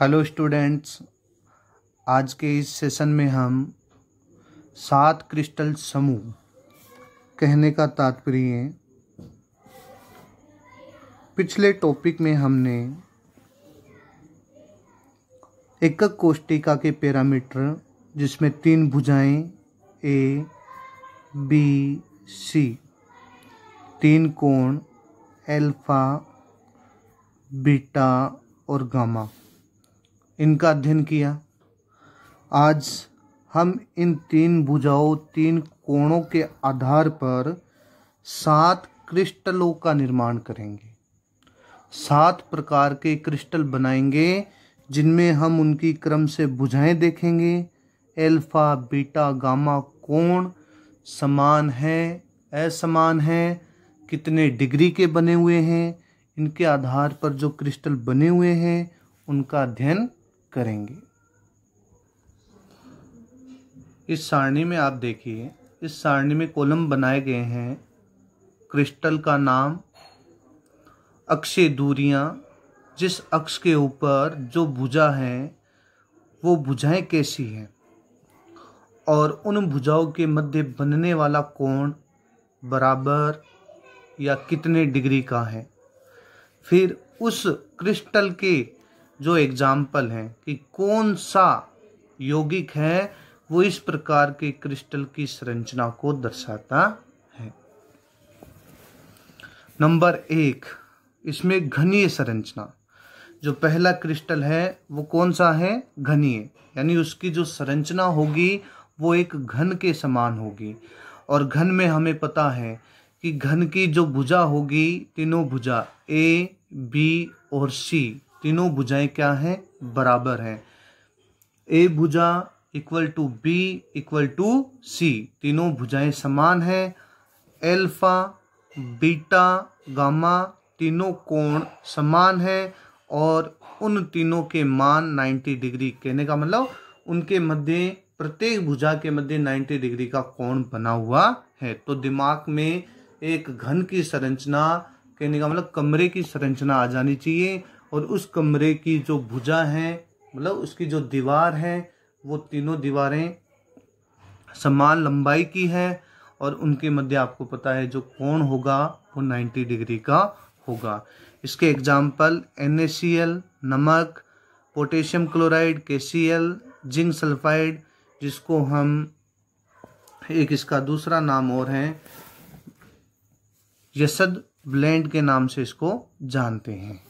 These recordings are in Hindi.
हेलो स्टूडेंट्स आज के इस सेशन में हम सात क्रिस्टल समूह कहने का तात्पर्य पिछले टॉपिक में हमने एकक कोष्टिका के पैरामीटर जिसमें तीन भुजाएं ए बी सी तीन कोण अल्फा बीटा और गामा इनका अध्ययन किया आज हम इन तीन भुजाओं तीन कोणों के आधार पर सात क्रिस्टलों का निर्माण करेंगे सात प्रकार के क्रिस्टल बनाएंगे जिनमें हम उनकी क्रम से भुजाएं देखेंगे एल्फा बीटा गामा कोण समान है असमान है कितने डिग्री के बने हुए हैं इनके आधार पर जो क्रिस्टल बने हुए हैं उनका अध्ययन करेंगे इस सारणी में आप देखिए इस सारणी में कॉलम बनाए गए हैं क्रिस्टल का नाम अक्षय दूरियां जिस अक्ष के ऊपर जो भुजा हैं वो भुजाएं कैसी हैं और उन भुजाओं के मध्य बनने वाला कोण बराबर या कितने डिग्री का है फिर उस क्रिस्टल के जो एग्जाम्पल हैं कि कौन सा यौगिक है वो इस प्रकार के क्रिस्टल की संरचना को दर्शाता है नंबर एक इसमें घनीय संरचना जो पहला क्रिस्टल है वो कौन सा है घनीय यानी उसकी जो संरचना होगी वो एक घन के समान होगी और घन में हमें पता है कि घन की जो भुजा होगी तीनों भुजा ए बी और सी तीनों भुजाएं क्या हैं बराबर हैं ए भुजा equal to B equal to C तीनों भुजाएं समान हैं एल्फा बीटा गामा तीनों कोण समान हैं और उन तीनों के मान 90 डिग्री कहने का मतलब उनके मध्य प्रत्येक भुजा के मध्य 90 डिग्री का कोण बना हुआ है तो दिमाग में एक घन की संरचना कहने का मतलब कमरे की संरचना आ जानी चाहिए और उस कमरे की जो भुजा है मतलब उसकी जो दीवार है वो तीनों दीवारें समान लंबाई की है और उनके मध्य आपको पता है जो कोण होगा वो 90 डिग्री का होगा इसके एग्जाम्पल एन नमक पोटेशियम क्लोराइड के जिंक सल्फाइड जिसको हम एक इसका दूसरा नाम और है यसद ब्लेंड के नाम से इसको जानते हैं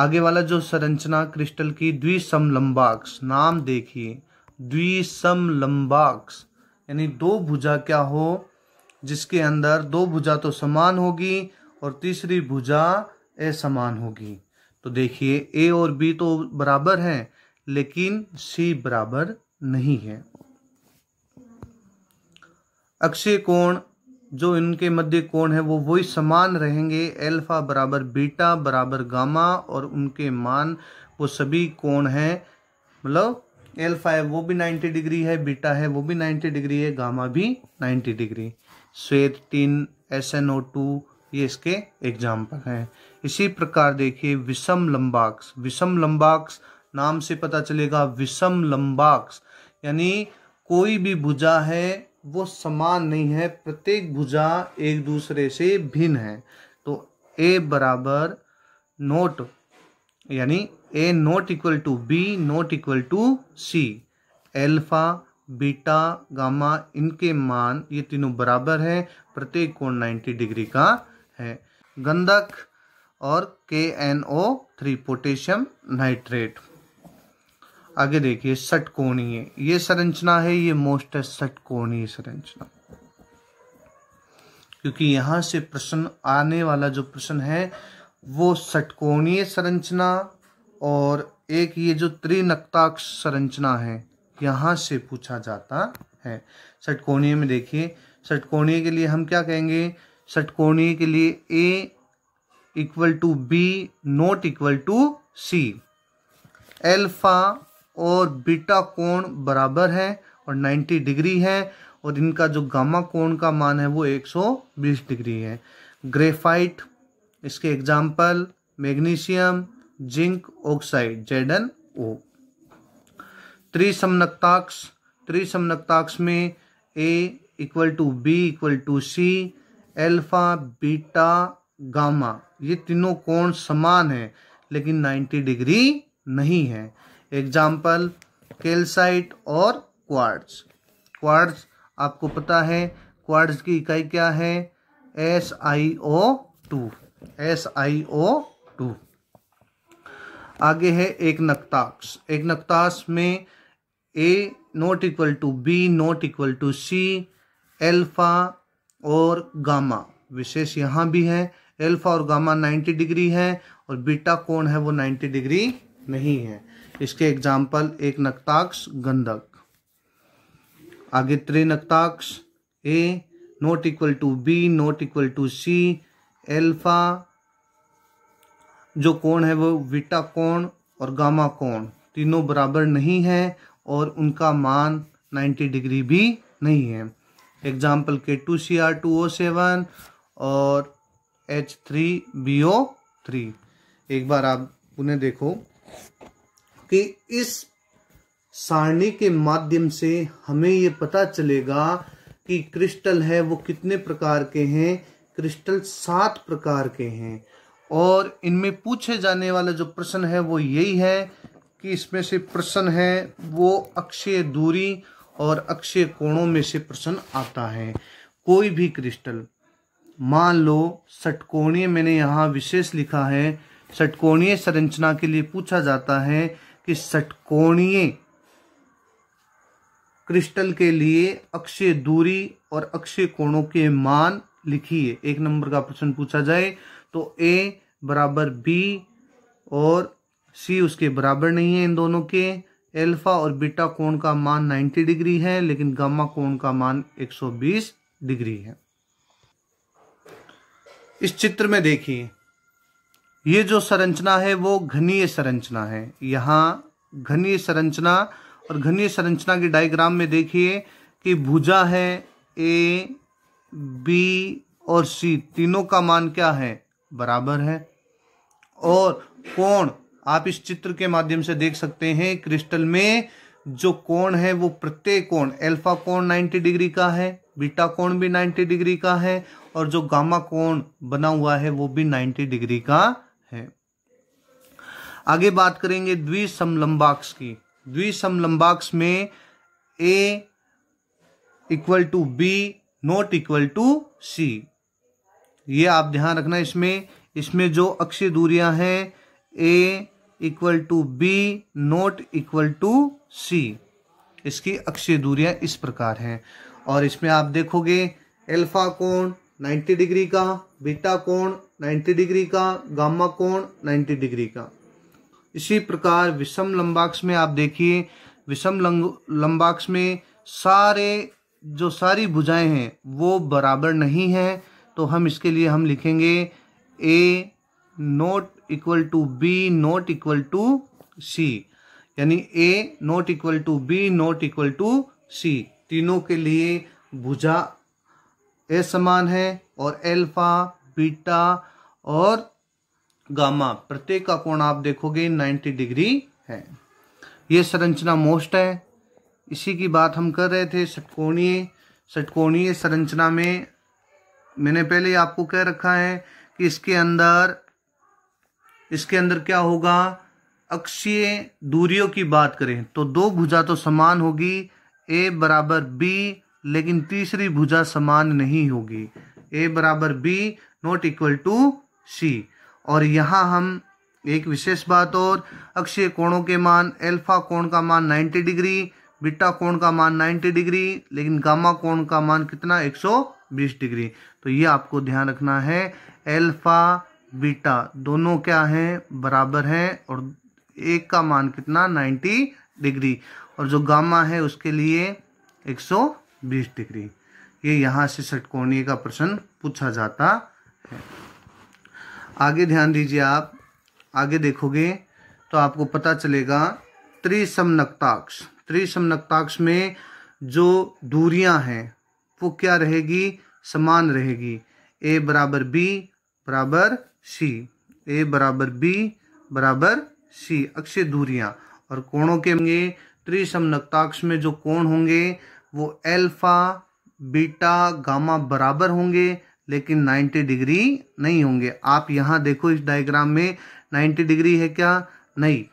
आगे वाला जो संरचना क्रिस्टल की द्विसमलंबाक्ष नाम देखिए द्विसमलंबाक्ष यानी दो भुजा क्या हो जिसके अंदर दो भुजा तो समान होगी और तीसरी भुजा असमान होगी तो देखिए ए और बी तो बराबर हैं लेकिन सी बराबर नहीं है अक्षय कोण जो इनके मध्य कोण है वो वही समान रहेंगे एल्फा बराबर बीटा बराबर गामा और उनके मान वो सभी कोण हैं मतलब एल्फा है वो भी 90 डिग्री है बीटा है वो भी 90 डिग्री है गामा भी 90 डिग्री श्वेत tin S N O two ये इसके एग्जाम्पल हैं इसी प्रकार देखिए विषम लंबाक्स विषम लंबाक्स नाम से पता चलेगा विषम लंबाक्स यानी कोई भी भुजा है वो समान नहीं है प्रत्येक भुजा एक दूसरे से भिन्न है तो ए बराबर नोट यानी A not equal to B not equal to C alpha beta gamma इनके मान ये तीनों बराबर हैं प्रत्येक कोण 90 डिग्री का है गंधक और K N O three potassium nitrate आगे देखिए षटकोणीय ये संरचना है ये मोस्ट है षटकोणीय संरचना क्योंकि यहां से प्रश्न आने वाला जो प्रश्न है वो षटकोणीय संरचना और एक ये जो त्रिनक्ताक्ष संरचना है यहां से पूछा जाता है षटकोणीय में देखिए षटकोणीय के लिए हम क्या कहेंगे षटकोणीय के लिए A equal to B not equal to C alpha और बीटा कोण बराबर है और 90 डिग्री है और इनका जो गामा कोण का मान है वो 120 डिग्री है ग्रेफाइट इसके example magnesium zinc oxide Z N O त्रिसमनताक्ष त्रिसमनताक्ष में A equal to B equal to C alpha beta gamma ये तीनों कोण समान हैं लेकिन 90 डिग्री नहीं है एग्जाम्पल कैल्साइट और क्वार्ट्स क्वार्ट्स आपको पता है क्वार्ट्स की इकाई क्या है S I O two S I O two आगे है एक नक्ताक्ष एक नक्ताक्ष में A not equal to B not equal to C alpha और गामा विशेष यहाँ भी है एल्फा और गामा 90 डिग्री है और बीटा कोण है वो 90 डिग्री नहीं है इसके एग्जाम्पल एक नक्ताक्ष गंधक आगे त्रिनक्ताक्ष A not equal to B not equal to C alpha जो कोण है वो विटा कोण और गामा कोण तीनों बराबर नहीं है और उनका मान 90 डिग्री भी नहीं है example K two C R two O seven और H three B O three एक बार आप उन्हें देखो कि इस सारणी के माध्यम से हमें ये पता चलेगा कि क्रिस्टल है वो कितने प्रकार के हैं क्रिस्टल सात प्रकार के हैं और इनमें पूछे जाने वाला जो प्रश्न है वो यही है कि इसमें से प्रश्न है वो अक्षय दूरी और अक्षय कोणों में से प्रश्न आता है कोई भी क्रिस्टल मान लो षटकोणीय मैंने यहाँ विशेष लिखा है षटकोणीय संरचना के लिए पूछा जाता है कि षटकोणीय क्रिस्टल के लिए अक्षय दूरी और अक्षय कोणों के मान लिखिए एक नंबर का प्रश्न पूछा जाए तो ए बराबर बी और सी उसके बराबर नहीं है इन दोनों के एल्फा और बीटा कोण का मान 90 डिग्री है लेकिन गामा कोण का मान 120 डिग्री है इस चित्र में देखिए ये जो संरचना है वो घनीय संरचना है यहाँ घनीय संरचना और घनीय संरचना के डायग्राम में देखिए कि भुजा है ए बी और सी तीनों का मान क्या है बराबर है और कोण आप इस चित्र के माध्यम से देख सकते हैं क्रिस्टल में जो कोण है वो प्रत्येक कोण अल्फा कोण 90 डिग्री का है बीटा कोण भी 90 डिग्री का है और जो गामा कोण बना हुआ है वो भी 90 डिग्री का है आगे बात करेंगे द्विसमलंबाक्ष की द्विसमलंबाक्ष में A equal to B not equal to C ये आप ध्यान रखना इसमें इसमें जो अक्षीय दूरियां हैं A equal to B not equal to C इसकी अक्षीय दूरियां इस प्रकार हैं और इसमें आप देखोगे अल्फा कोण 90 डिग्री का बीटा कोण 90 डिग्री का गामा कोण 90 डिग्री का इसी प्रकार विषम लंबाक्ष में आप देखिए विषम लंबाक्ष में सारे जो सारी भुजाएं हैं वो बराबर नहीं हैं तो हम इसके लिए हम लिखेंगे A not equal to B not equal to C यानी A not equal to B not equal to C तीनों के लिए भुजा समान है और एल्फा बीटा और गामा प्रत्येक का कोण आप देखोगे 90 डिग्री है ये संरचना मोस्ट है इसी की बात हम कर रहे थे षटकोणीय षटकोणीय संरचना में मैंने पहले आपको कह रखा है कि इसके अंदर इसके अंदर क्या होगा अक्षीय दूरियों की बात करें तो दो भुजा तो समान होगी ए बराबर बी लेकिन तीसरी भुजा समान नहीं होगी ए बराबर B not equal to C और यहाँ हम एक विशेष बात और अक्षीय कोणों के मान अल्फा कोण का मान 90 डिग्री बीटा कोण का मान 90 डिग्री लेकिन गामा कोण का मान कितना 120 डिग्री तो ये आपको ध्यान रखना है अल्फा बीटा दोनों क्या हैं बराबर हैं और एक का मान कितना 90 डिग्री और जो गामा है उसके लिए बीस डिग्री ये यहाँ से षटकोणीय का प्रश्न पूछा जाता है आगे ध्यान दीजिए आप आगे देखोगे तो आपको पता चलेगा त्रिसमनक्ताक्ष त्रिसमनक्ताक्ष में जो दूरियां हैं वो क्या रहेगी समान रहेगी ए बराबर बी बराबर सी ए बराबर बी बराबर सी अक्षय दूरियां और कोणों के होंगे नक्ताक्ष में जो कोण होंगे वो एल्फ़ा बीटा गामा बराबर होंगे लेकिन 90 डिग्री नहीं होंगे आप यहाँ देखो इस डायग्राम में 90 डिग्री है क्या नहीं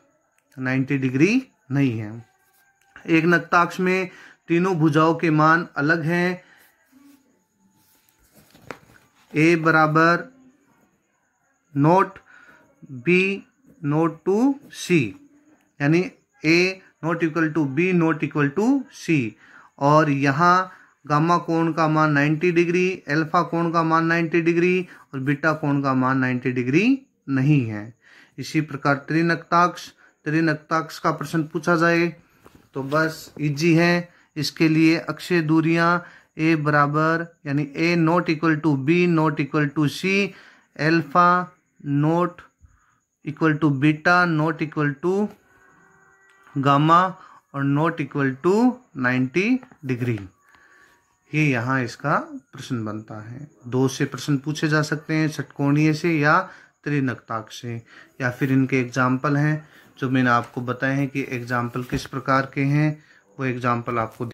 90 डिग्री नहीं है एक नक्ताक्ष में तीनों भुजाओं के मान अलग हैं ए बराबर not B not to C यानी A not equal to B not equal to C और यहाँ गामा कोण का मान 90 डिग्री अल्फा कोण का मान 90 डिग्री और बीटा कोण का मान 90 डिग्री नहीं है इसी प्रकार त्रिनक्ताक्ष त्रिनक्ताक्ष का प्रश्न पूछा जाए तो बस इजी है इसके लिए अक्षय दूरियां ए बराबर यानी A not equal to B not equal to C alpha not equal to beta not equal to gamma और नॉट इक्वल टू 90 डिग्री ये यहाँ इसका प्रश्न बनता है दो से प्रश्न पूछे जा सकते हैं षटकोणीय से या त्रिनक्ताक से या फिर इनके एग्जाम्पल हैं जो मैंने आपको बताए हैं कि एग्जाम्पल किस प्रकार के हैं वो एग्जाम्पल आपको